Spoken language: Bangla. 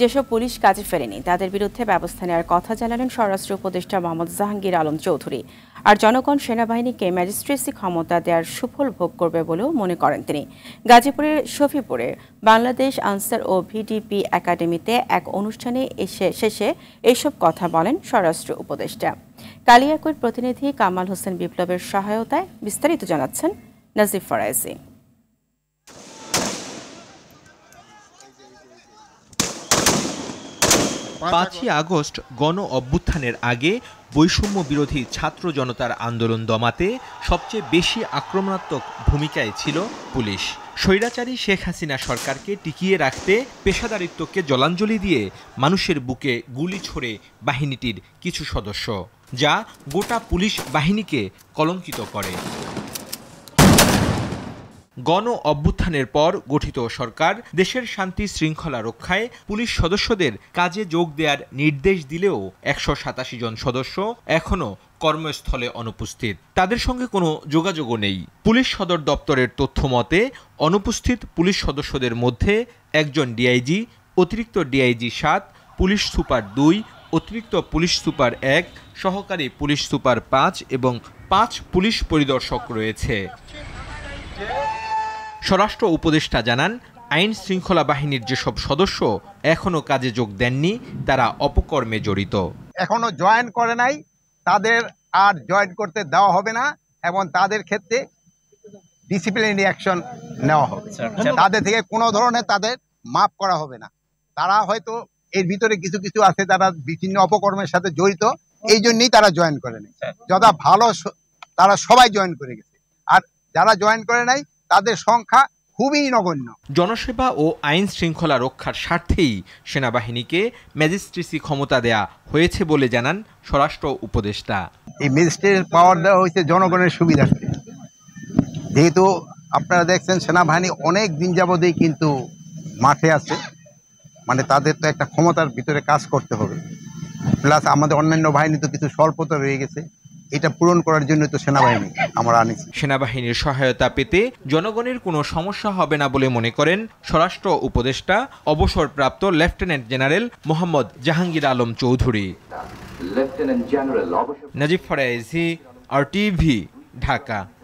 যেসব পুলিশ কাজে ফেরেনি তাদের বিরুদ্ধে ব্যবস্থা নেওয়ার কথা জানালেন স্বরাষ্ট্র উপদেষ্টা মোহাম্মদ জাহাঙ্গীর আলম চৌধুরী আর জনগণ সেনাবাহিনীকে ম্যাজিস্ট্রেসি ক্ষমতা দেওয়ার সুফল ভোগ করবে বলেও মনে করেন তিনি গাজীপুরের শফিপুরে বাংলাদেশ আনসার ও ভিডিপি একাডেমিতে এক অনুষ্ঠানে এসে শেষে এসব কথা বলেন স্বরাষ্ট্র উপদেষ্টা কালিয়াকুর প্রতিনিধি কামাল হোসেন বিপ্লবের সহায়তায় বিস্তারিত জানাচ্ছেন নাজিফ ফরাইজি পাঁচই আগস্ট গণ অভ্যুত্থানের আগে বৈষম্য বিরোধী ছাত্র জনতার আন্দোলন দমাতে সবচেয়ে বেশি আক্রমণাত্মক ভূমিকায় ছিল পুলিশ স্বৈরাচারী শেখ হাসিনা সরকারকে টিকিয়ে রাখতে পেশাদারিত্বকে জলাঞ্জলি দিয়ে মানুষের বুকে গুলি ছোড়ে বাহিনীটির কিছু সদস্য যা গোটা পুলিশ বাহিনীকে কলঙ্কিত করে গণ অভ্যুত্থানের পর গঠিত সরকার দেশের শান্তি শৃঙ্খলা রক্ষায় পুলিশ সদস্যদের কাজে যোগ দেওয়ার নির্দেশ দিলেও একশো সাতাশি জন সদস্য এখনও কর্মস্থলে অনুপস্থিত তাদের সঙ্গে কোনো যোগাযোগও নেই পুলিশ সদর দপ্তরের তথ্য মতে অনুপস্থিত পুলিশ সদস্যদের মধ্যে একজন ডিআইজি অতিরিক্ত ডিআইজি সাত পুলিশ সুপার দুই অতিরিক্ত পুলিশ সুপার এক সহকারী পুলিশ সুপার পাঁচ এবং পাঁচ পুলিশ পরিদর্শক রয়েছে স্বরাষ্ট্র উপদেষ্টা জানান আইন শৃঙ্খলা বাহিনীর যেসব সদস্য এখনো কাজে যোগ দেননি তারা অপকর্মে জড়িত এখনো জয়েন করে নাই তাদের আর জয়েন করতে দেওয়া হবে না এবং তাদের ক্ষেত্রে ডিসিপ্লিনারি অ্যাকশন নেওয়া হবে আচ্ছা, আচ্ছা। আচ্ছা, তাদের থেকে কোনো ধরনের তাদের মাপ করা হবে না তারা হয়তো এর ভিতরে কিছু কিছু আছে তারা বিভিন্ন অপকর্মের সাথে জড়িত এই জন্যই তারা জয়েন করে নেই যথা ভালো তারা সবাই জয়েন করে গেছে আর যারা জয়েন করে নাই তাদের সংখ্যা খুবই নগণ্য জনসেবা ও আইন শৃঙ্খলা রক্ষার স্বার্থেই সেনাবাহিনীকে ম্যাজিস্ট্রেসি ক্ষমতা দেয়া হয়েছে বলে জানান স্বরাষ্ট্র উপদেষ্টা এই ম্যাজিস্ট্রেট পাওয়ার দেওয়া হয়েছে জনগণের সুবিধার্থে যেহেতু আপনারা দেখছেন সেনাবাহিনী অনেক দিন যাবতেই কিন্তু মাঠে আছে মানে তাদের তো একটা ক্ষমতার ভিতরে কাজ করতে হবে প্লাস আমাদের অন্যান্য বাহিনী তো কিছু স্বল্পতা রয়ে গেছে এটা পূরণ করার জন্য তো সেনাবাহিনী আমরা আনিছি সেনাবাহিনীর সহায়তা পেতে জনগণের কোনো সমস্যা হবে না বলে মনে করেন স্বরাষ্ট্র উপদেষ্টা অবসরপ্রাপ্ত lieutenant general Mohammad Jahangir Alam Chowdhury lieutenant general Nazib Faraizi R TV Dhaka